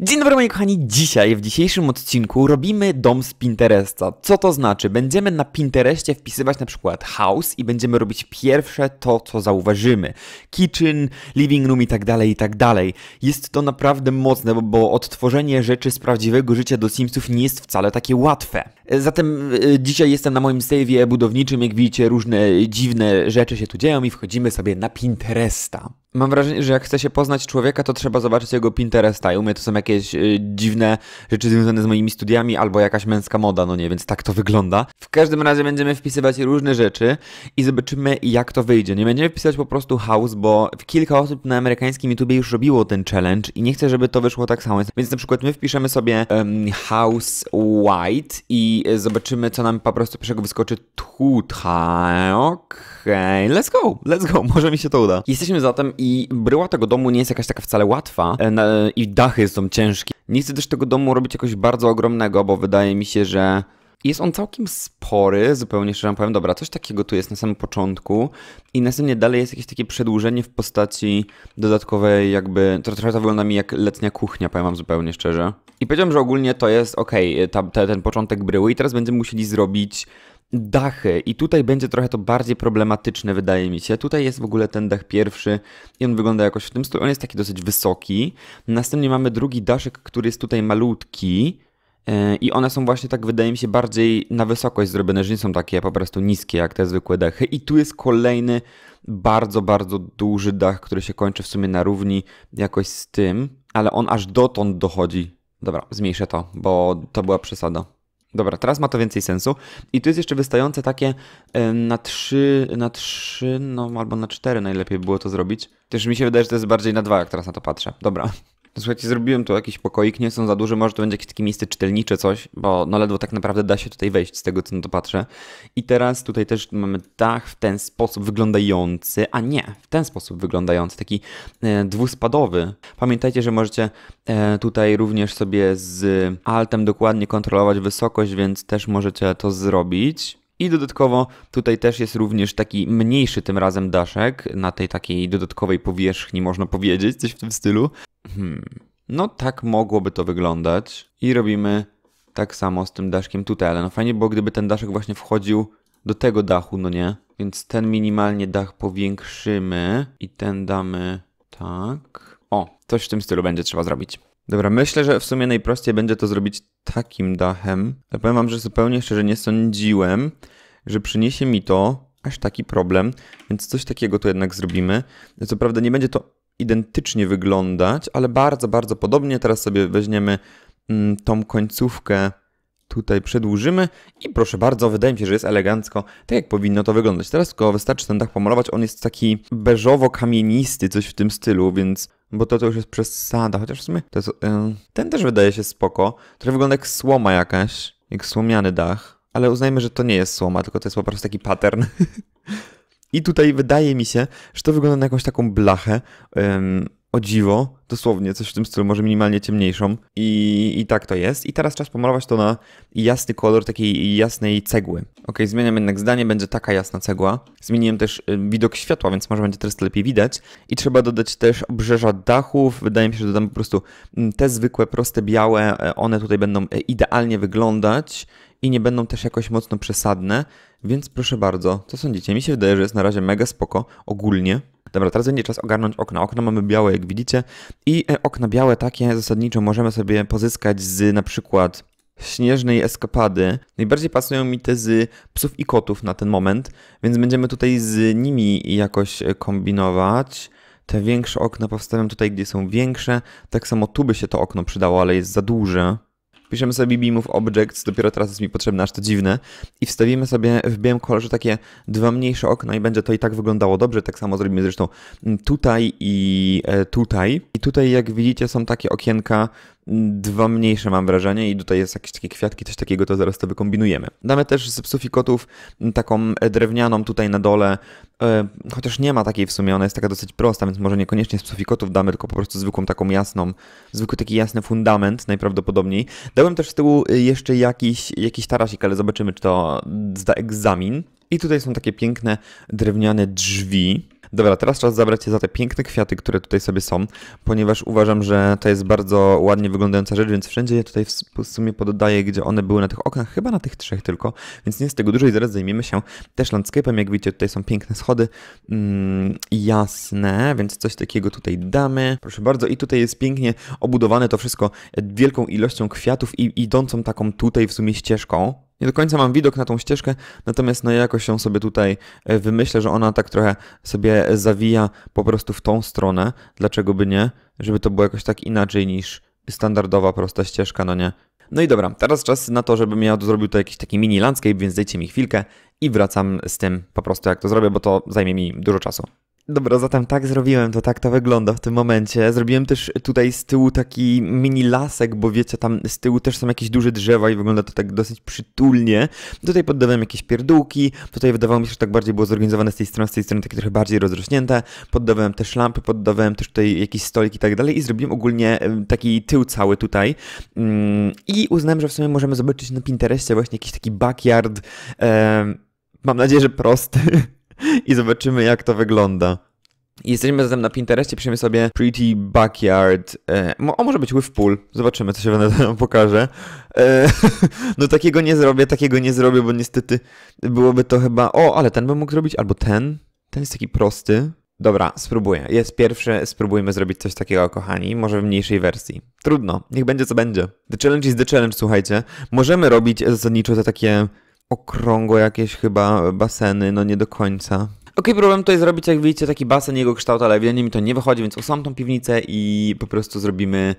Dzień dobry moi kochani, dzisiaj w dzisiejszym odcinku robimy dom z Pinteresta. Co to znaczy? Będziemy na Pinterestie wpisywać na przykład house i będziemy robić pierwsze to, co zauważymy. Kitchen, living room i tak dalej, i tak dalej. Jest to naprawdę mocne, bo, bo odtworzenie rzeczy z prawdziwego życia do Simsów nie jest wcale takie łatwe. E, zatem e, dzisiaj jestem na moim save'ie budowniczym, jak widzicie różne dziwne rzeczy się tu dzieją i wchodzimy sobie na Pinteresta. Mam wrażenie, że jak chce się poznać człowieka, to trzeba zobaczyć jego Pinteresta. I u mnie to są jakieś y, dziwne rzeczy związane z moimi studiami albo jakaś męska moda, no nie, więc tak to wygląda. W każdym razie będziemy wpisywać różne rzeczy i zobaczymy jak to wyjdzie. Nie będziemy wpisywać po prostu house, bo kilka osób na amerykańskim YouTubie już robiło ten challenge i nie chcę, żeby to wyszło tak samo. Więc na przykład my wpiszemy sobie um, house white i zobaczymy, co nam po prostu pierwszego wyskoczy tutaj. Okej, okay. let's go, let's go, może mi się to uda. Jesteśmy zatem i bryła tego domu nie jest jakaś taka wcale łatwa e, i dachy są ciężkie. Nie chcę też tego domu robić jakoś bardzo ogromnego, bo wydaje mi się, że jest on całkiem spory, zupełnie szczerze powiem. Dobra, coś takiego tu jest na samym początku i następnie dalej jest jakieś takie przedłużenie w postaci dodatkowej jakby... To trochę to wygląda mi jak letnia kuchnia, powiem wam zupełnie szczerze. I powiedziałem, że ogólnie to jest ok, ten początek bryły i teraz będziemy musieli zrobić dachy i tutaj będzie trochę to bardziej problematyczne wydaje mi się. Tutaj jest w ogóle ten dach pierwszy i on wygląda jakoś w tym stylu. On jest taki dosyć wysoki. Następnie mamy drugi daszek, który jest tutaj malutki. E, I one są właśnie tak, wydaje mi się, bardziej na wysokość zrobione, że nie są takie po prostu niskie jak te zwykłe dachy. I tu jest kolejny bardzo, bardzo duży dach, który się kończy w sumie na równi jakoś z tym, ale on aż dotąd dochodzi. Dobra, zmniejszę to, bo to była przesada. Dobra, teraz ma to więcej sensu. I tu jest jeszcze wystające takie e, na 3, na 3, no albo na 4 najlepiej by było to zrobić. Też mi się wydaje, że to jest bardziej na 2, jak teraz na to patrzę. Dobra. No słuchajcie, zrobiłem tu jakiś pokoik, nie są za duże, może to będzie jakieś takie miejsce czytelnicze, coś, bo no ledwo tak naprawdę da się tutaj wejść, z tego co na to patrzę. I teraz tutaj też mamy dach w ten sposób wyglądający, a nie, w ten sposób wyglądający, taki e, dwuspadowy. Pamiętajcie, że możecie e, tutaj również sobie z altem dokładnie kontrolować wysokość, więc też możecie to zrobić. I dodatkowo tutaj też jest również taki mniejszy tym razem daszek na tej takiej dodatkowej powierzchni, można powiedzieć, coś w tym stylu. Hmm. No tak mogłoby to wyglądać. I robimy tak samo z tym daszkiem tutaj, ale no fajnie bo gdyby ten daszek właśnie wchodził do tego dachu, no nie? Więc ten minimalnie dach powiększymy i ten damy tak. O, coś w tym stylu będzie trzeba zrobić. Dobra, myślę, że w sumie najprościej będzie to zrobić takim dachem. Ale powiem wam, że zupełnie szczerze nie sądziłem, że przyniesie mi to aż taki problem, więc coś takiego tu jednak zrobimy. Co prawda nie będzie to identycznie wyglądać, ale bardzo, bardzo podobnie. Teraz sobie weźmiemy mm, tą końcówkę tutaj przedłużymy i proszę bardzo, wydaje mi się, że jest elegancko, tak jak powinno to wyglądać. Teraz tylko wystarczy ten dach pomalować, on jest taki beżowo-kamienisty, coś w tym stylu, więc bo to, to już jest przesada, chociaż w sumie jest, yy, ten też wydaje się spoko, trochę wygląda jak słoma jakaś, jak słomiany dach, ale uznajmy, że to nie jest słoma, tylko to jest po prostu taki pattern. I tutaj wydaje mi się, że to wygląda na jakąś taką blachę, yy, o dziwo, dosłownie, coś w tym stylu, może minimalnie ciemniejszą. I, I tak to jest. I teraz czas pomalować to na jasny kolor takiej jasnej cegły. Ok, zmieniam jednak zdanie, będzie taka jasna cegła. Zmieniłem też y, widok światła, więc może będzie teraz to lepiej widać. I trzeba dodać też obrzeża dachów. Wydaje mi się, że dodam po prostu mm, te zwykłe, proste, białe. E, one tutaj będą e, idealnie wyglądać i nie będą też jakoś mocno przesadne, więc proszę bardzo, co sądzicie? Mi się wydaje, że jest na razie mega spoko ogólnie. Dobra, teraz będzie czas ogarnąć okna. Okna mamy białe, jak widzicie. I e, okna białe takie zasadniczo możemy sobie pozyskać z na przykład śnieżnej eskapady. Najbardziej pasują mi te z psów i kotów na ten moment, więc będziemy tutaj z nimi jakoś e, kombinować. Te większe okna powstawiam tutaj, gdzie są większe. Tak samo tu by się to okno przydało, ale jest za duże. Piszemy sobie of objects, dopiero teraz jest mi potrzebne, aż to dziwne. I wstawimy sobie w białym kolorze takie dwa mniejsze okna i będzie to i tak wyglądało dobrze. Tak samo zrobimy zresztą tutaj i e, tutaj. I tutaj, jak widzicie, są takie okienka Dwa mniejsze mam wrażenie i tutaj jest jakieś takie kwiatki, coś takiego, to zaraz to wykombinujemy. Damy też z psufikotów mm, taką e, drewnianą tutaj na dole, e, chociaż nie ma takiej w sumie, ona jest taka dosyć prosta, więc może niekoniecznie z psufikotów damy, tylko po prostu zwykłą taką jasną, zwykły taki jasny fundament najprawdopodobniej. Dałem też z tyłu e, jeszcze jakiś, jakiś tarasik, ale zobaczymy, czy to zda egzamin. I tutaj są takie piękne drewniane drzwi, Dobra, teraz czas zabrać się za te piękne kwiaty, które tutaj sobie są, ponieważ uważam, że to jest bardzo ładnie wyglądająca rzecz, więc wszędzie je tutaj w sumie poddaję, gdzie one były na tych oknach, chyba na tych trzech tylko, więc nie z tego dużo i zaraz zajmiemy się też landscape'em. Jak widzicie, tutaj są piękne schody, mm, jasne, więc coś takiego tutaj damy. Proszę bardzo, i tutaj jest pięknie obudowane to wszystko wielką ilością kwiatów i idącą taką tutaj w sumie ścieżką nie do końca mam widok na tą ścieżkę, natomiast no jakoś ją sobie tutaj e, wymyślę, że ona tak trochę sobie zawija po prostu w tą stronę, dlaczego by nie, żeby to było jakoś tak inaczej niż standardowa, prosta ścieżka, no nie. No i dobra, teraz czas na to, żebym ja zrobił to jakiś taki mini landscape, więc dajcie mi chwilkę i wracam z tym po prostu jak to zrobię, bo to zajmie mi dużo czasu. Dobra, zatem tak zrobiłem, to tak to wygląda w tym momencie. Zrobiłem też tutaj z tyłu taki mini lasek, bo wiecie, tam z tyłu też są jakieś duże drzewa i wygląda to tak dosyć przytulnie. Tutaj poddawałem jakieś pierdółki, tutaj wydawało mi się, że tak bardziej było zorganizowane z tej strony, z tej strony takie trochę bardziej rozrośnięte. Poddawałem też lampy, poddawałem też tutaj jakiś stolik i tak dalej i zrobiłem ogólnie taki tył cały tutaj. Mm, I uznałem, że w sumie możemy zobaczyć na Pinterestie właśnie jakiś taki backyard, mam nadzieję, że prosty i zobaczymy, jak to wygląda. jesteśmy zatem na Pinterestie, piszemy sobie Pretty Backyard. E, o, może być Whiffpool. Zobaczymy, co się będę pokaże. E, no takiego nie zrobię, takiego nie zrobię, bo niestety byłoby to chyba... O, ale ten bym mógł zrobić, albo ten. Ten jest taki prosty. Dobra, spróbuję. Jest pierwszy, spróbujmy zrobić coś takiego, kochani. Może w mniejszej wersji. Trudno, niech będzie co będzie. The challenge is the challenge, słuchajcie. Możemy robić zasadniczo te takie okrągłe jakieś chyba baseny, no nie do końca. Okej, okay, problem to jest zrobić, jak widzicie, taki basen, jego kształt, ale ewidentnie mi to nie wychodzi, więc osam tą piwnicę i po prostu zrobimy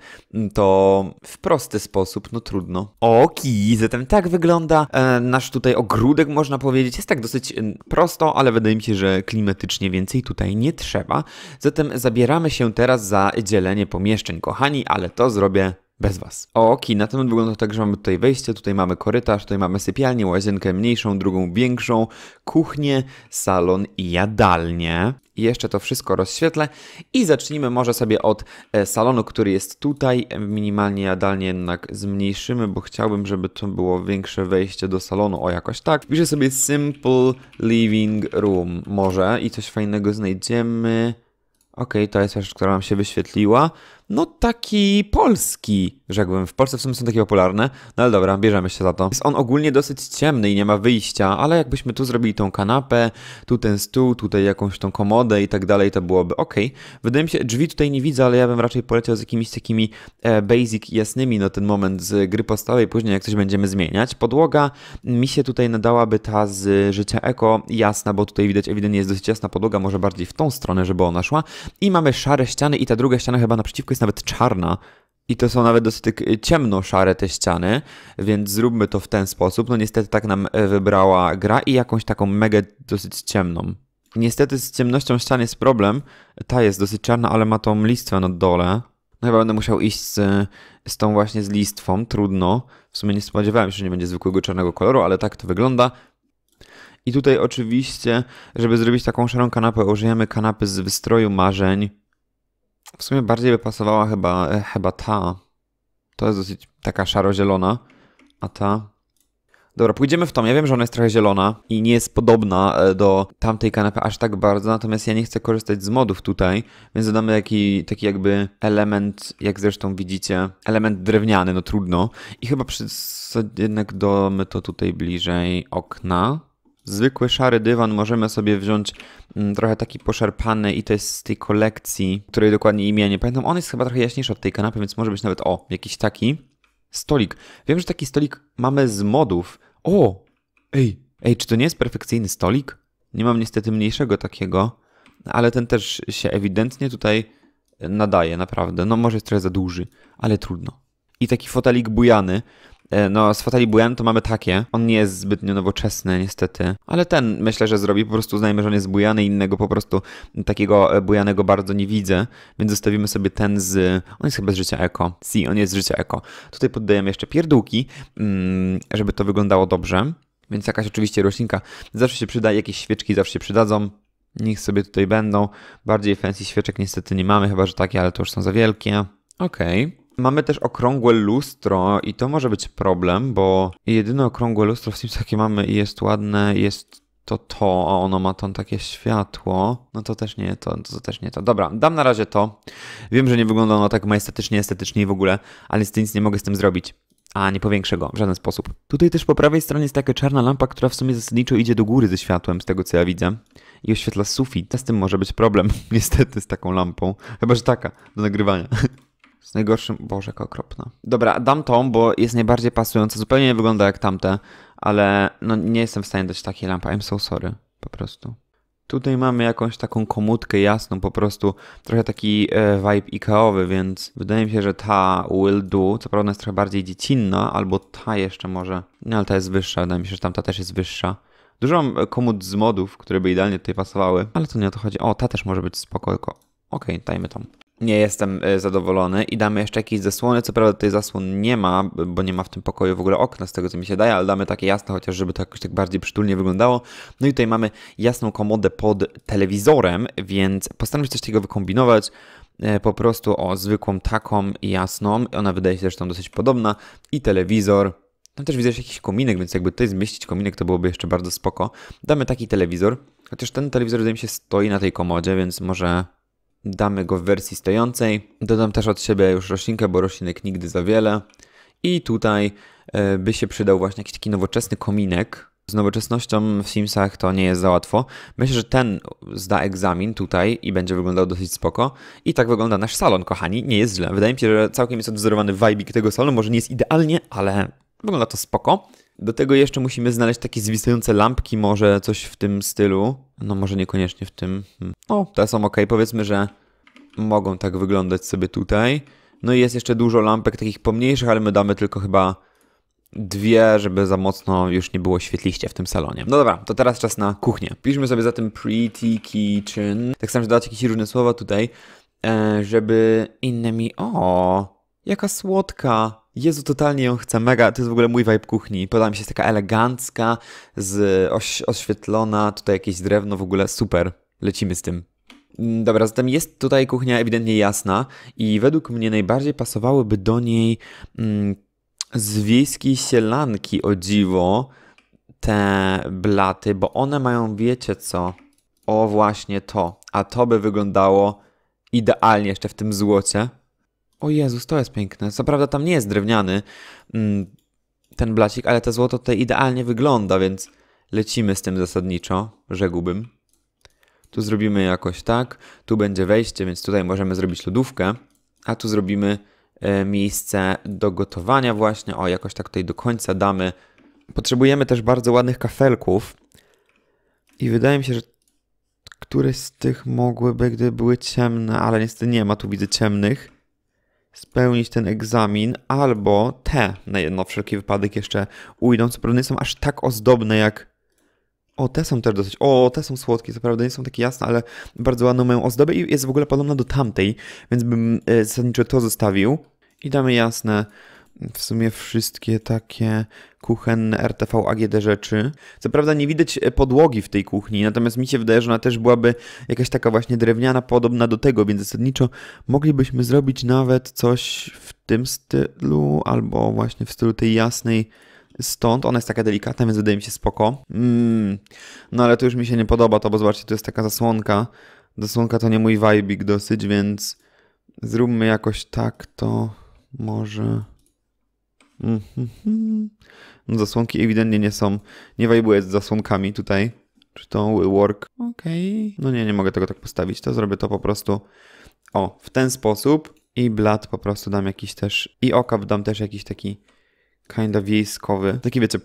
to w prosty sposób, no trudno. Oki, zatem tak wygląda e, nasz tutaj ogródek, można powiedzieć. Jest tak dosyć e, prosto, ale wydaje mi się, że klimatycznie więcej tutaj nie trzeba. Zatem zabieramy się teraz za dzielenie pomieszczeń, kochani, ale to zrobię bez was. O, Na ten wygląda tak, że mamy tutaj wejście, tutaj mamy korytarz, tutaj mamy sypialnię, łazienkę mniejszą, drugą większą, kuchnię, salon i jadalnię. I jeszcze to wszystko rozświetlę i zacznijmy może sobie od e, salonu, który jest tutaj. E, minimalnie jadalnię jednak zmniejszymy, bo chciałbym, żeby to było większe wejście do salonu, o jakoś tak. Widzę sobie simple living room może i coś fajnego znajdziemy. Okej, okay, to jest rzecz, która nam się wyświetliła no taki polski, rzekłbym. W Polsce w sumie są takie popularne, no ale dobra, bierzemy się za to. Jest on ogólnie dosyć ciemny i nie ma wyjścia, ale jakbyśmy tu zrobili tą kanapę, tu ten stół, tutaj jakąś tą komodę i tak dalej, to byłoby ok. Wydaje mi się, drzwi tutaj nie widzę, ale ja bym raczej poleciał z jakimiś takimi e, basic jasnymi na no ten moment z gry podstawowej, później jak coś będziemy zmieniać. Podłoga mi się tutaj nadałaby ta z życia eko jasna, bo tutaj widać ewidentnie jest dosyć jasna podłoga, może bardziej w tą stronę, żeby ona szła. I mamy szare ściany i ta druga ściana chyba naprzeciwko jest nawet czarna. I to są nawet dosyć tak, y, ciemno-szare te ściany, więc zróbmy to w ten sposób. No niestety tak nam e, wybrała gra i jakąś taką mega dosyć ciemną. Niestety z ciemnością ścian jest problem. Ta jest dosyć czarna, ale ma tą listwę na dole. No chyba będę musiał iść z, z tą właśnie z listwą, trudno. W sumie nie spodziewałem się, że nie będzie zwykłego czarnego koloru, ale tak to wygląda. I tutaj oczywiście, żeby zrobić taką szarą kanapę, użyjemy kanapy z wystroju marzeń. W sumie bardziej by pasowała chyba, e, chyba ta. To jest dosyć taka szaro-zielona, a ta... Dobra, pójdziemy w tą. Ja wiem, że ona jest trochę zielona i nie jest podobna e, do tamtej kanapy aż tak bardzo, natomiast ja nie chcę korzystać z modów tutaj, więc dodamy taki, taki jakby element, jak zresztą widzicie, element drewniany, no trudno. I chyba przy, jednak domy to tutaj bliżej okna zwykły szary dywan możemy sobie wziąć mm, trochę taki poszarpany i to jest z tej kolekcji, której dokładnie imię nie pamiętam. On jest chyba trochę jaśniejszy od tej kanapy, więc może być nawet, o, jakiś taki stolik. Wiem, że taki stolik mamy z modów. O, ej, ej, czy to nie jest perfekcyjny stolik? Nie mam niestety mniejszego takiego, ale ten też się ewidentnie tutaj nadaje, naprawdę. No może jest trochę za duży, ale trudno. I taki fotelik bujany, E, no, z Fatali Buen to mamy takie. On nie jest zbytnio nowoczesny, niestety. Ale ten myślę, że zrobi. Po prostu uznajmy, że on jest bujany, innego po prostu takiego e, bujanego bardzo nie widzę. Więc zostawimy sobie ten z. On jest chyba z życia eko. Si, on jest z życia eko. Tutaj poddajemy jeszcze pierdółki, mm, żeby to wyglądało dobrze. Więc jakaś oczywiście roślinka zawsze się przyda, jakieś świeczki zawsze się przydadzą. Niech sobie tutaj będą. Bardziej fancy świeczek niestety nie mamy, chyba że takie, ale to już są za wielkie. Okej. Okay. Mamy też okrągłe lustro i to może być problem, bo jedyne okrągłe lustro w tym jakie mamy i jest ładne jest to to, a ono ma tam takie światło. No to też nie to, to też nie to. Dobra, dam na razie to. Wiem, że nie wygląda ono tak majestatycznie, estetycznie i w ogóle, ale nic nie mogę z tym zrobić a nie powiększę go w żaden sposób. Tutaj też po prawej stronie jest taka czarna lampa, która w sumie zasadniczo idzie do góry ze światłem, z tego co ja widzę, i oświetla sufit. Z tym może być problem, niestety, z taką lampą. Chyba, że taka, do nagrywania. Z najgorszym... Boże, jak okropna. Dobra, dam tą, bo jest najbardziej pasująca. Zupełnie nie wygląda jak tamte, ale no nie jestem w stanie dać takiej lampy. I'm so sorry. Po prostu. Tutaj mamy jakąś taką komutkę jasną, po prostu trochę taki e, vibe IKEA-owy, więc wydaje mi się, że ta Will Do, co prawda jest trochę bardziej dziecinna, albo ta jeszcze może, Nie, no, ale ta jest wyższa, wydaje mi się, że tamta też jest wyższa. Dużo mam e, komut z modów, które by idealnie tutaj pasowały, ale to nie o to chodzi. O, ta też może być spoko, tylko okej, okay, dajmy tam nie jestem e, zadowolony i damy jeszcze jakieś zasłony. Co prawda tej zasłon nie ma, bo nie ma w tym pokoju w ogóle okna z tego co mi się daje, ale damy takie jasne, chociaż żeby to jakoś tak bardziej przytulnie wyglądało. No i tutaj mamy jasną komodę pod telewizorem, więc postaram się coś takiego wykombinować. E, po prostu o zwykłą taką jasną, ona wydaje się zresztą dosyć podobna i telewizor. Tam też widzę jakiś kominek, więc jakby tutaj zmieścić kominek to byłoby jeszcze bardzo spoko. Damy taki telewizor, chociaż ten telewizor wydaje mi się stoi na tej komodzie, więc może Damy go w wersji stojącej. Dodam też od siebie już roślinkę, bo roślinek nigdy za wiele. I tutaj e, by się przydał właśnie jakiś taki nowoczesny kominek. Z nowoczesnością w Simsach to nie jest za łatwo. Myślę, że ten zda egzamin tutaj i będzie wyglądał dosyć spoko. I tak wygląda nasz salon, kochani. Nie jest źle. Wydaje mi się, że całkiem jest odwzorowany vibik tego salonu. Może nie jest idealnie, ale wygląda to spoko. Do tego jeszcze musimy znaleźć takie zwisające lampki, może coś w tym stylu. No może niekoniecznie w tym. Hmm. O, te są ok. Powiedzmy, że mogą tak wyglądać sobie tutaj. No i jest jeszcze dużo lampek takich pomniejszych, ale my damy tylko chyba dwie, żeby za mocno już nie było świetliście w tym salonie. No dobra, to teraz czas na kuchnię. Piszmy sobie zatem pretty kitchen. Tak samo, że dodać jakieś różne słowa tutaj, e, żeby innymi... O, jaka słodka! Jezu, totalnie ją chcę, mega, to jest w ogóle mój vibe kuchni. Podoba mi się, jest taka elegancka, z, oś, oświetlona, tutaj jakieś drewno, w ogóle super. Lecimy z tym. Mm, dobra, zatem jest tutaj kuchnia ewidentnie jasna i według mnie najbardziej pasowałyby do niej mm, z wiejskiej sielanki, o dziwo, te blaty, bo one mają, wiecie co, o właśnie to, a to by wyglądało idealnie jeszcze w tym złocie. O Jezus, to jest piękne. Co prawda tam nie jest drewniany mm, ten blacik, ale to złoto tutaj idealnie wygląda, więc lecimy z tym zasadniczo, rzekłbym. Tu zrobimy jakoś tak, tu będzie wejście, więc tutaj możemy zrobić lodówkę, a tu zrobimy e, miejsce do gotowania właśnie. O, jakoś tak tutaj do końca damy. Potrzebujemy też bardzo ładnych kafelków i wydaje mi się, że któreś z tych mogłyby, gdy były ciemne, ale niestety nie ma, tu widzę ciemnych spełnić ten egzamin, albo te, na, jedno wszelki wypadek jeszcze ujdą. Co prawda nie są aż tak ozdobne jak... O, te są też dosyć... O, te są słodkie, co prawda nie są takie jasne, ale bardzo ładną mają ozdobę i jest w ogóle podobna do tamtej, więc bym e, zasadniczo to zostawił. I damy jasne w sumie wszystkie takie kuchenne RTV AGD rzeczy. Co prawda nie widać e, podłogi w tej kuchni, natomiast mi się wydaje, że ona też byłaby jakaś taka właśnie drewniana, podobna do tego, więc zasadniczo moglibyśmy zrobić nawet coś w tym stylu, albo właśnie w stylu tej jasnej stąd. Ona jest taka delikatna, więc wydaje mi się spoko. Mm. No ale to już mi się nie podoba to, bo zobaczcie, to jest taka zasłonka. Zasłonka to nie mój vibik dosyć, więc zróbmy jakoś tak to może... Mm -hmm. no, zasłonki ewidentnie nie są. Nie wajbuję z zasłonkami tutaj. Czy to will work? Okej. Okay. No nie, nie mogę tego tak postawić. To zrobię to po prostu o, w ten sposób. I blat po prostu dam jakiś też. I okap dam też jakiś taki kinda wiejskowy. taki wiecie,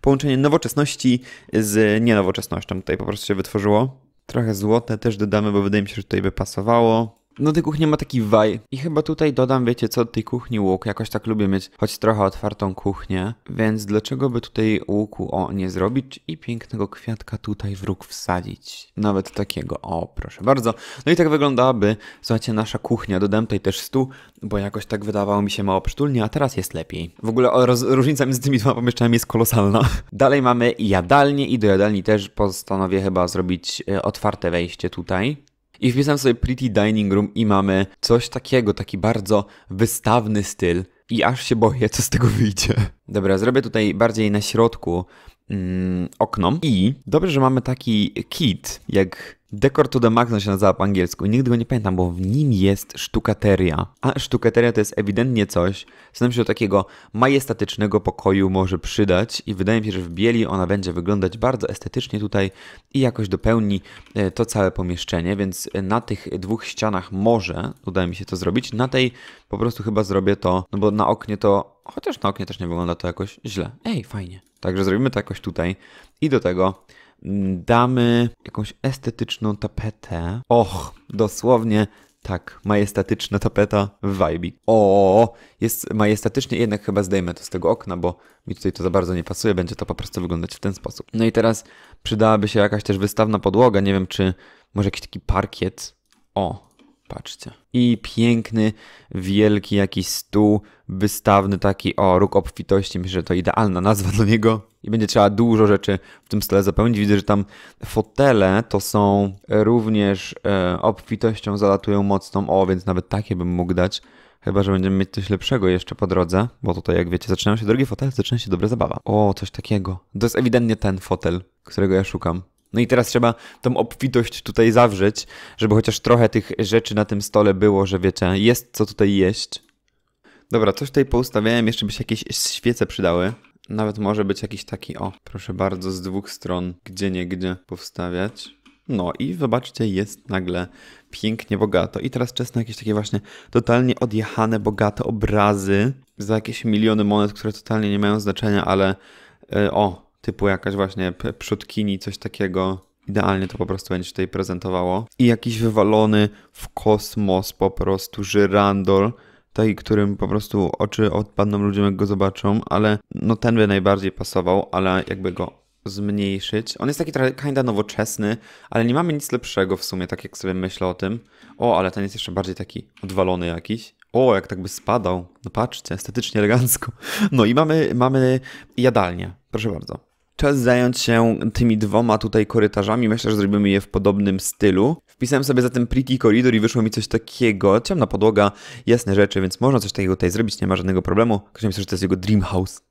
połączenie nowoczesności z nienowoczesnością tutaj po prostu się wytworzyło. Trochę złote też dodamy, bo wydaje mi się, że tutaj by pasowało. No tej kuchni ma taki waj. I chyba tutaj dodam, wiecie co, od tej kuchni łuk. Jakoś tak lubię mieć choć trochę otwartą kuchnię. Więc dlaczego by tutaj łuku o nie zrobić i pięknego kwiatka tutaj w róg wsadzić? Nawet takiego, o proszę bardzo. No i tak wyglądałaby, słuchajcie, nasza kuchnia. Dodam tutaj też stół, bo jakoś tak wydawało mi się mało przytulnie, a teraz jest lepiej. W ogóle roz, różnica między tymi dwoma pomieszczeniami jest kolosalna. Dalej mamy jadalnię i do jadalni też postanowię chyba zrobić e, otwarte wejście tutaj. I wpisałem sobie Pretty Dining Room i mamy coś takiego, taki bardzo wystawny styl. I aż się boję, co z tego wyjdzie. Dobra, zrobię tutaj bardziej na środku mm, okno. I dobrze, że mamy taki kit, jak Decor to the Max on się nazywa po angielsku. Nigdy go nie pamiętam, bo w nim jest sztukateria. A sztukateria to jest ewidentnie coś, co nam się do takiego majestatycznego pokoju może przydać i wydaje mi się, że w bieli ona będzie wyglądać bardzo estetycznie tutaj i jakoś dopełni e, to całe pomieszczenie, więc na tych dwóch ścianach może uda mi się to zrobić. Na tej po prostu chyba zrobię to, no bo na oknie to, chociaż na oknie też nie wygląda to jakoś źle. Ej, fajnie. Także zrobimy to jakoś tutaj. I do tego mm, damy jakąś estetyczną tapetę. Och, dosłownie tak, majestatyczna tapeta w Vibe. O, jest majestatycznie, jednak chyba zdejmę to z tego okna, bo mi tutaj to za bardzo nie pasuje, będzie to po prostu wyglądać w ten sposób. No i teraz przydałaby się jakaś też wystawna podłoga, nie wiem czy może jakiś taki parkiet. O, Patrzcie. I piękny, wielki jakiś stół wystawny taki, o, róg obfitości. Myślę, że to idealna nazwa dla niego. I będzie trzeba dużo rzeczy w tym stole zapełnić. Widzę, że tam fotele to są również e, obfitością zalatują mocną. O, więc nawet takie bym mógł dać. Chyba, że będziemy mieć coś lepszego jeszcze po drodze, bo tutaj, jak wiecie, zaczynają się drogie fotele, zaczyna się dobra zabawa. O, coś takiego. To jest ewidentnie ten fotel, którego ja szukam. No i teraz trzeba tą obfitość tutaj zawrzeć, żeby chociaż trochę tych rzeczy na tym stole było, że wiecie, jest co tutaj jeść. Dobra, coś tutaj poustawiałem, jeszcze by się jakieś świece przydały. Nawet może być jakiś taki, o, proszę bardzo, z dwóch stron, gdzie nie gdzie powstawiać. No i zobaczcie, jest nagle pięknie bogato. I teraz czas na jakieś takie właśnie totalnie odjechane, bogate obrazy za jakieś miliony monet, które totalnie nie mają znaczenia, ale yy, o, typu jakaś właśnie przodkini, coś takiego. Idealnie to po prostu będzie się tutaj prezentowało. I jakiś wywalony w kosmos po prostu żyrandol, taki, którym po prostu oczy odpadną ludziom, jak go zobaczą, ale no ten by najbardziej pasował, ale jakby go zmniejszyć. On jest taki trochę kinda nowoczesny, ale nie mamy nic lepszego w sumie, tak jak sobie myślę o tym. O, ale ten jest jeszcze bardziej taki odwalony jakiś. O, jak tak by spadał. No patrzcie, estetycznie, elegancko. No i mamy, mamy jadalnię. Proszę bardzo. Czas zająć się tymi dwoma tutaj korytarzami. Myślę, że zrobimy je w podobnym stylu. Wpisałem sobie zatem Pretty koridor i wyszło mi coś takiego. Ciemna podłoga, jasne rzeczy, więc można coś takiego tutaj zrobić, nie ma żadnego problemu. Ktoś myślał, że to jest jego dream house.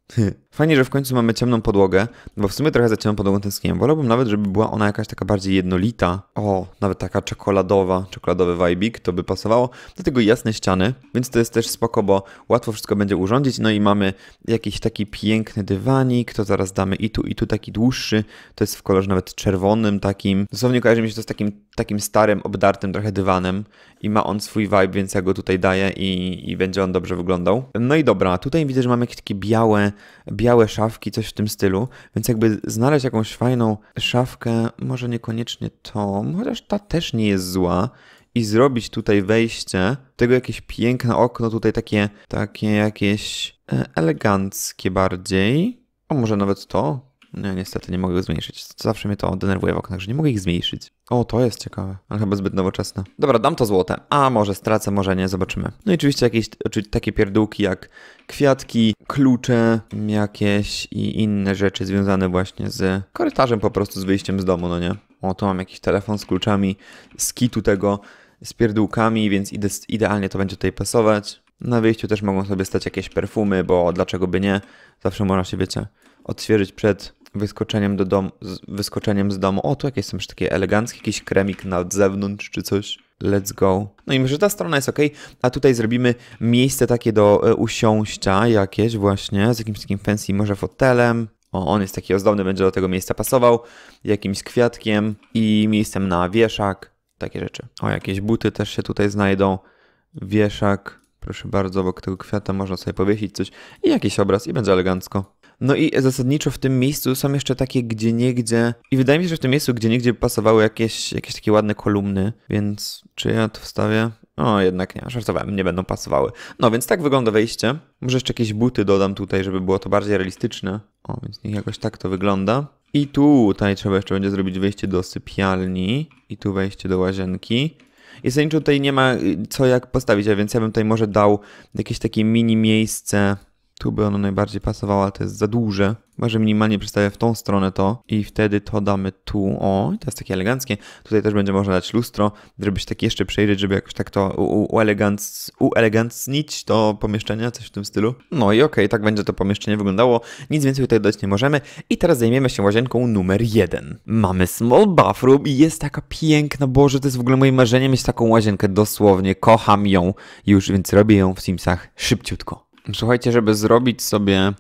Fajnie, że w końcu mamy ciemną podłogę, bo w sumie trochę za ciemną podłogą tęskniłem. Wolałbym nawet, żeby była ona jakaś taka bardziej jednolita. O, nawet taka czekoladowa, czekoladowy vibik, to by pasowało. Do tego jasne ściany, więc to jest też spoko, bo łatwo wszystko będzie urządzić. No i mamy jakiś taki piękny dywanik, to zaraz damy i tu, i tu taki dłuższy. To jest w kolorze nawet czerwonym takim. Dosłownie kojarzy mi się to z takim, takim stałym starym, obdartym trochę dywanem i ma on swój vibe, więc ja go tutaj daję i, i będzie on dobrze wyglądał. No i dobra, tutaj widzę, że mamy jakieś takie białe, białe szafki, coś w tym stylu, więc jakby znaleźć jakąś fajną szafkę, może niekoniecznie tą, chociaż ta też nie jest zła i zrobić tutaj wejście, tego jakieś piękne okno, tutaj takie, takie jakieś e, eleganckie bardziej. O, może nawet to? Nie, no, niestety nie mogę ich zmniejszyć. Zawsze mnie to denerwuje w oknach, że nie mogę ich zmniejszyć. O, to jest ciekawe, ale chyba zbyt nowoczesne. Dobra, dam to złote. A może stracę, może nie, zobaczymy. No i oczywiście jakieś takie pierdółki jak kwiatki, klucze jakieś i inne rzeczy związane właśnie z korytarzem po prostu, z wyjściem z domu, no nie? O, tu mam jakiś telefon z kluczami, z kitu tego, z pierdółkami, więc ide idealnie to będzie tutaj pasować. Na wyjściu też mogą sobie stać jakieś perfumy, bo dlaczego by nie? Zawsze można się, wiecie, odświeżyć przed wyskoczeniem, do domu, z wyskoczeniem z domu. O, tu jakieś są już takie eleganckie, jakiś kremik na zewnątrz czy coś. Let's go. No i myślę, że ta strona jest ok, a tutaj zrobimy miejsce takie do e, usiąścia jakieś właśnie, z jakimś takim fancy może fotelem. O, on jest taki ozdobny, będzie do tego miejsca pasował, jakimś kwiatkiem i miejscem na wieszak, takie rzeczy. O, jakieś buty też się tutaj znajdą, wieszak, proszę bardzo, obok tego kwiata można sobie powiesić coś i jakiś obraz i będzie elegancko. No i zasadniczo w tym miejscu są jeszcze takie gdzie niegdzie. I wydaje mi się, że w tym miejscu gdzie niegdzie pasowały jakieś, jakieś takie ładne kolumny, więc czy ja to wstawię? O, jednak nie, żartowałem, nie będą pasowały. No więc tak wygląda wejście. Może jeszcze jakieś buty dodam tutaj, żeby było to bardziej realistyczne. O, więc niech jakoś tak to wygląda. I tutaj trzeba jeszcze będzie zrobić wejście do sypialni i tu wejście do łazienki. I zasadniczo tutaj nie ma y, co jak postawić, a więc ja bym tutaj może dał jakieś takie mini miejsce tu by ono najbardziej pasowało, ale to jest za duże. Może minimalnie przedstawię w tą stronę to i wtedy to damy tu. O, i to jest takie eleganckie. Tutaj też będzie można dać lustro, żeby się tak jeszcze przejrzeć, żeby jakoś tak to ueleganc, to pomieszczenie, coś w tym stylu. No i okej, okay, tak będzie to pomieszczenie wyglądało. Nic więcej tutaj dodać nie możemy. I teraz zajmiemy się łazienką numer jeden. Mamy small bathroom i jest taka piękna. Boże, to jest w ogóle moje marzenie mieć taką łazienkę. Dosłownie kocham ją już, więc robię ją w Simsach szybciutko. Słuchajcie, żeby zrobić sobie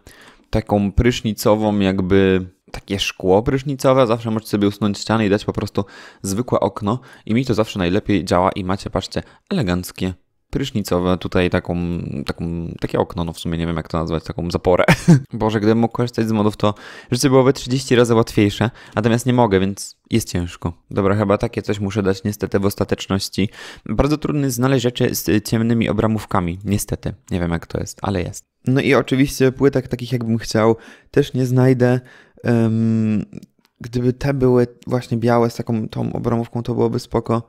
taką prysznicową, jakby takie szkło prysznicowe, zawsze możecie sobie usunąć ścianę i dać po prostu zwykłe okno i mi to zawsze najlepiej działa i macie, patrzcie, eleganckie prysznicowe, tutaj taką, taką, takie okno, no w sumie nie wiem jak to nazwać, taką zaporę. Boże, gdybym mógł korzystać z modów, to życie byłoby 30 razy łatwiejsze, natomiast nie mogę, więc jest ciężko. Dobra, chyba takie coś muszę dać niestety w ostateczności. Bardzo trudno jest znaleźć rzeczy z ciemnymi obramówkami, niestety. Nie wiem jak to jest, ale jest. No i oczywiście płytek takich jakbym chciał też nie znajdę. Um, gdyby te były właśnie białe z taką tą obramówką, to byłoby spoko.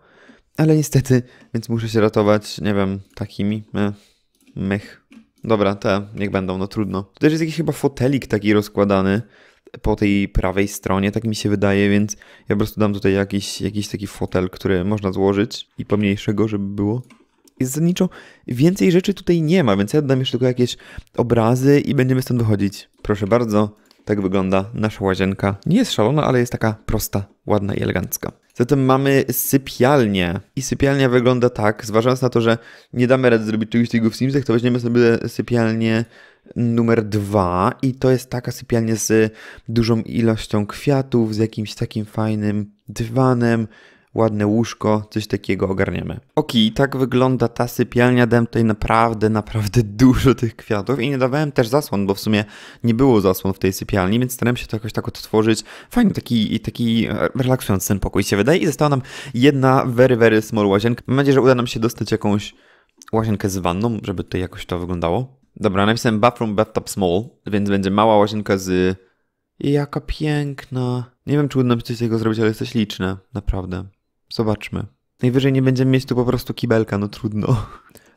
Ale niestety, więc muszę się ratować, nie wiem, takimi. E, mych. Dobra, te, niech będą, no trudno. Tu też jest jakiś chyba fotelik taki rozkładany po tej prawej stronie, tak mi się wydaje, więc ja po prostu dam tutaj jakiś, jakiś taki fotel, który można złożyć i pomniejszego, żeby było. I zasadniczo więcej rzeczy tutaj nie ma, więc ja dam jeszcze tylko jakieś obrazy i będziemy stąd wychodzić. Proszę bardzo, tak wygląda nasza łazienka. Nie jest szalona, ale jest taka prosta, ładna i elegancka. Zatem mamy sypialnię. I sypialnia wygląda tak, zważając na to, że nie damy rady zrobić czegoś takiego w Simsach, to weźmiemy sobie sypialnię numer dwa i to jest taka sypialnia z dużą ilością kwiatów, z jakimś takim fajnym dywanem, ładne łóżko, coś takiego ogarniemy. Ok, tak wygląda ta sypialnia, dałem tutaj naprawdę, naprawdę dużo tych kwiatów i nie dawałem też zasłon, bo w sumie nie było zasłon w tej sypialni, więc starałem się to jakoś tak odtworzyć. Fajny taki, taki e, relaksujący ten pokój się wydaje i została nam jedna very, very small łazienka. Mam nadzieję, że uda nam się dostać jakąś łazienkę z wanną, żeby tutaj jakoś to wyglądało. Dobra, napisałem bathroom, bathtub small, więc będzie mała łazienka z... Jaka piękna. Nie wiem, czy uda nam się coś z tego zrobić, ale jest liczne. naprawdę. Zobaczmy. Najwyżej nie będziemy mieć tu po prostu kibelka, no trudno.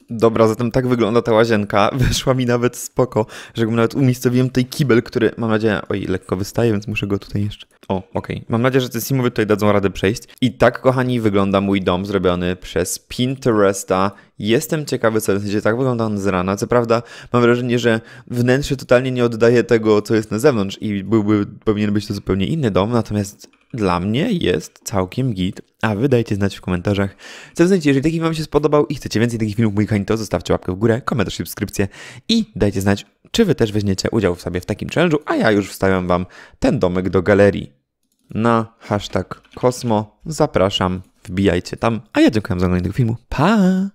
Dobra, zatem tak wygląda ta łazienka. Wyszła mi nawet spoko, że nawet umiejscowiłem tutaj kibel, który mam nadzieję, oj, lekko wystaje, więc muszę go tutaj jeszcze. O, okej. Okay. Mam nadzieję, że te simowie tutaj dadzą radę przejść. I tak, kochani, wygląda mój dom zrobiony przez Pinteresta. Jestem ciekawy, co w sensie tak wygląda on z rana. Co prawda, mam wrażenie, że wnętrze totalnie nie oddaje tego, co jest na zewnątrz i byłby, powinien być to zupełnie inny dom, natomiast dla mnie jest całkiem git, a wy dajcie znać w komentarzach, co sądzicie, jeżeli taki wam się spodobał i chcecie więcej takich filmów, moi kochani, to zostawcie łapkę w górę, komentarz, subskrypcję i dajcie znać, czy wy też weźmiecie udział w sobie w takim challenge'u, a ja już wstawiam wam ten domek do galerii na hashtag Kosmo. Zapraszam, wbijajcie tam, a ja dziękuję za oglądanie tego filmu. Pa!